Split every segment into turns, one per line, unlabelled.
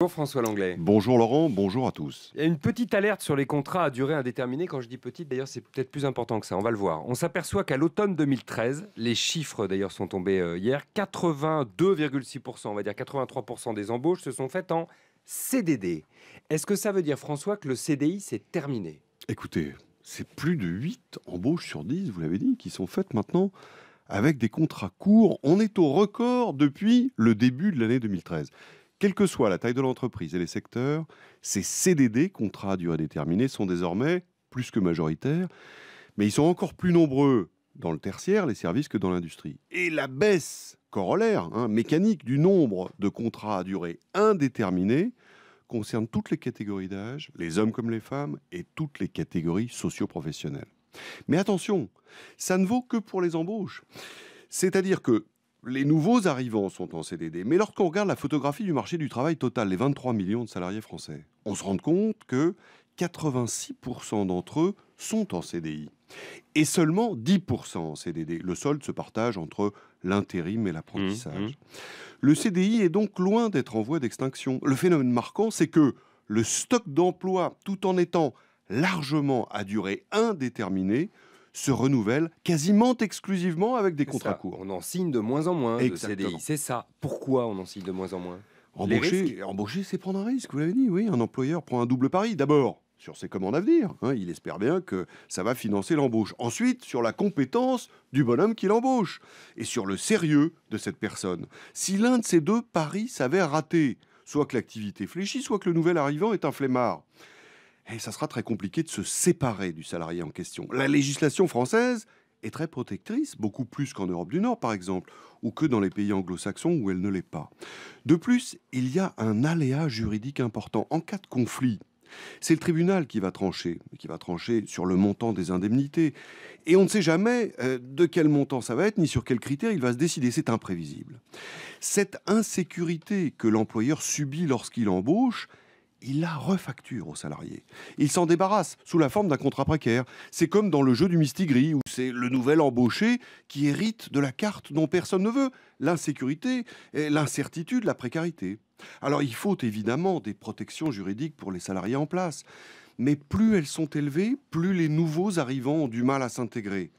Bonjour François Langlais.
Bonjour Laurent, bonjour à tous.
Il y a une petite alerte sur les contrats à durée indéterminée. Quand je dis petite, d'ailleurs, c'est peut-être plus important que ça. On va le voir. On s'aperçoit qu'à l'automne 2013, les chiffres d'ailleurs sont tombés euh, hier, 82,6%, on va dire 83% des embauches se sont faites en CDD. Est-ce que ça veut dire, François, que le CDI s'est terminé Écoutez,
c'est plus de 8 embauches sur 10, vous l'avez dit, qui sont faites maintenant avec des contrats courts. On est au record depuis le début de l'année 2013. Quelle que soit la taille de l'entreprise et les secteurs, ces CDD, contrats à durée déterminée, sont désormais plus que majoritaires, mais ils sont encore plus nombreux dans le tertiaire, les services, que dans l'industrie. Et la baisse corollaire, hein, mécanique, du nombre de contrats à durée indéterminée concerne toutes les catégories d'âge, les hommes comme les femmes, et toutes les catégories socio-professionnelles. Mais attention, ça ne vaut que pour les embauches. C'est-à-dire que les nouveaux arrivants sont en CDD. Mais lorsqu'on regarde la photographie du marché du travail total, les 23 millions de salariés français, on se rend compte que 86% d'entre eux sont en CDI et seulement 10% en CDD. Le solde se partage entre l'intérim et l'apprentissage. Mmh, mmh. Le CDI est donc loin d'être en voie d'extinction. Le phénomène marquant, c'est que le stock d'emplois, tout en étant largement à durée indéterminée, se renouvelle quasiment exclusivement avec des contrats courts. On en signe de moins en moins Exactement. de CDI. C'est ça. Pourquoi on en signe de moins en moins Embaucher, embaucher c'est prendre un risque, vous l'avez dit. Oui, un employeur prend un double pari. D'abord, sur ses commandes à venir. Hein. il espère bien que ça va financer l'embauche. Ensuite, sur la compétence du bonhomme qui l'embauche et sur le sérieux de cette personne. Si l'un de ces deux paris s'avère raté, soit que l'activité fléchit, soit que le nouvel arrivant est un flemmard, et eh, ça sera très compliqué de se séparer du salarié en question. La législation française est très protectrice, beaucoup plus qu'en Europe du Nord par exemple, ou que dans les pays anglo-saxons où elle ne l'est pas. De plus, il y a un aléa juridique important. En cas de conflit, c'est le tribunal qui va trancher, qui va trancher sur le montant des indemnités. Et on ne sait jamais euh, de quel montant ça va être, ni sur quels critères il va se décider. C'est imprévisible. Cette insécurité que l'employeur subit lorsqu'il embauche, il la refacture aux salariés. Il s'en débarrasse sous la forme d'un contrat précaire. C'est comme dans le jeu du mistigris où c'est le nouvel embauché qui hérite de la carte dont personne ne veut. L'insécurité, l'incertitude, la précarité. Alors il faut évidemment des protections juridiques pour les salariés en place. Mais plus elles sont élevées, plus les nouveaux arrivants ont du mal à s'intégrer.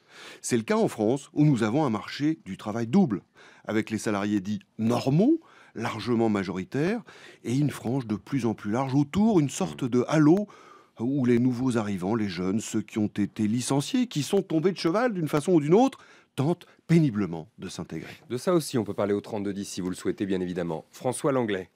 C'est le cas en France où nous avons un marché du travail double, avec les salariés dits normaux, largement majoritaire, et une frange de plus en plus large autour, une sorte de halo où les nouveaux arrivants, les jeunes, ceux qui ont été licenciés, qui sont tombés de cheval d'une façon ou d'une autre, tentent péniblement de s'intégrer.
De ça aussi, on peut parler au 3210 si vous le souhaitez, bien évidemment. François Langlais.